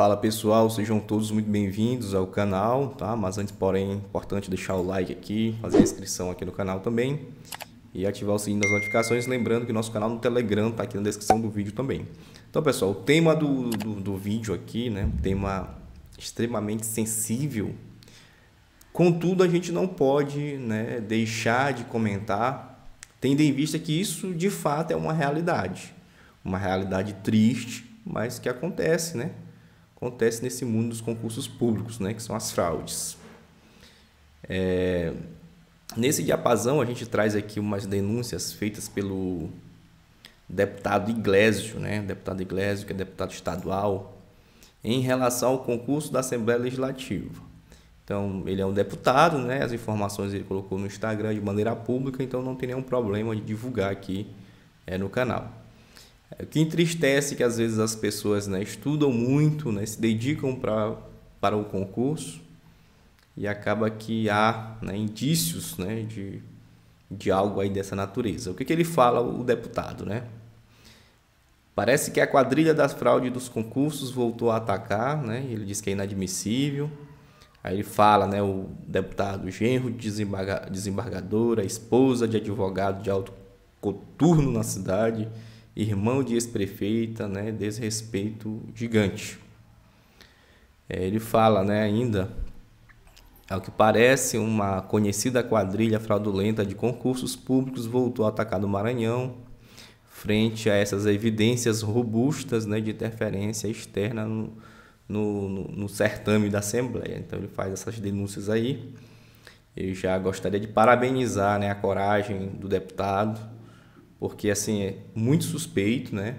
Fala pessoal, sejam todos muito bem-vindos ao canal, tá? Mas antes, porém, é importante deixar o like aqui, fazer a inscrição aqui no canal também e ativar o sininho das notificações, lembrando que nosso canal no Telegram está aqui na descrição do vídeo também. Então, pessoal, o tema do, do, do vídeo aqui, né? Um tema extremamente sensível. Contudo, a gente não pode né, deixar de comentar, tendo em vista que isso de fato é uma realidade. Uma realidade triste, mas que acontece, né? acontece nesse mundo dos concursos públicos, né, que são as fraudes. É, nesse diapasão, a gente traz aqui umas denúncias feitas pelo deputado Iglesio, né, deputado Iglesio, que é deputado estadual, em relação ao concurso da Assembleia Legislativa. Então, ele é um deputado, né? As informações ele colocou no Instagram de maneira pública, então não tem nenhum problema de divulgar aqui é, no canal. O é que entristece que às vezes as pessoas né, estudam muito, né, se dedicam pra, para o concurso e acaba que há né, indícios né, de, de algo aí dessa natureza. O que, que ele fala, o deputado? Né? Parece que a quadrilha das fraudes dos concursos voltou a atacar, né? ele diz que é inadmissível. Aí ele fala, né, o deputado genro, desembargador, desembargadora, esposa de advogado de alto coturno na cidade irmão de ex-prefeita, né? Desrespeito gigante. É, ele fala, né, ainda, ao que parece, uma conhecida quadrilha fraudulenta de concursos públicos voltou a atacar no Maranhão, frente a essas evidências robustas né, de interferência externa no, no, no, no certame da Assembleia. Então ele faz essas denúncias aí. Eu já gostaria de parabenizar né, a coragem do deputado porque assim é muito suspeito, né?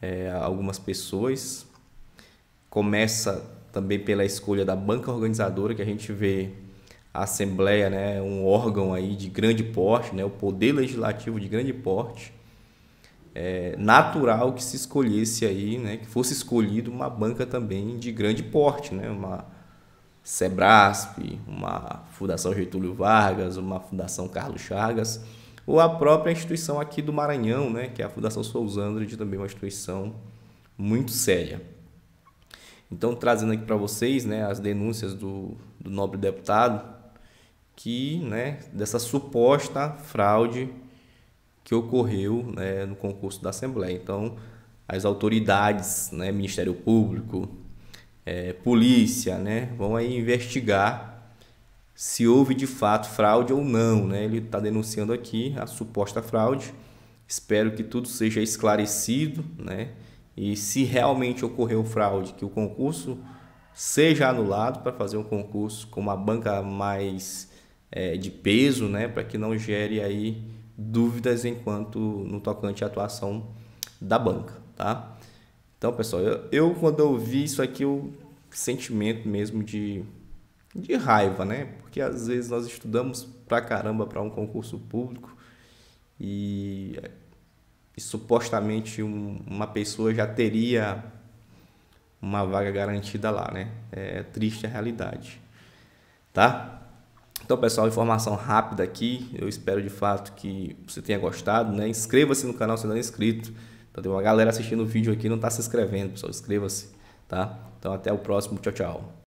É, algumas pessoas começa também pela escolha da banca organizadora que a gente vê a Assembleia, né, um órgão aí de grande porte, né, o poder legislativo de grande porte, é natural que se escolhesse aí, né, que fosse escolhido uma banca também de grande porte, né, uma Sebrasp, uma Fundação Getúlio Vargas, uma Fundação Carlos Chagas, ou a própria instituição aqui do Maranhão, né, que é a Fundação Sousandre, também é uma instituição muito séria. Então, trazendo aqui para vocês né, as denúncias do, do nobre deputado, que né, dessa suposta fraude que ocorreu né, no concurso da Assembleia. Então, as autoridades, né, Ministério Público, é, polícia, né, vão aí investigar se houve de fato fraude ou não. Né? Ele está denunciando aqui a suposta fraude. Espero que tudo seja esclarecido. Né? E se realmente ocorreu fraude, que o concurso seja anulado para fazer um concurso com uma banca mais é, de peso, né? para que não gere aí dúvidas enquanto no tocante à atuação da banca. Tá? Então, pessoal, eu, eu quando eu vi isso aqui, o sentimento mesmo de de raiva, né? Porque às vezes nós estudamos pra caramba para um concurso público e, e supostamente um, uma pessoa já teria uma vaga garantida lá, né? É triste a realidade, tá? Então, pessoal, informação rápida aqui. Eu espero de fato que você tenha gostado, né? Inscreva-se no canal se não é inscrito. Então, tem uma galera assistindo o vídeo aqui não está se inscrevendo, pessoal. Inscreva-se, tá? Então, até o próximo. Tchau, tchau.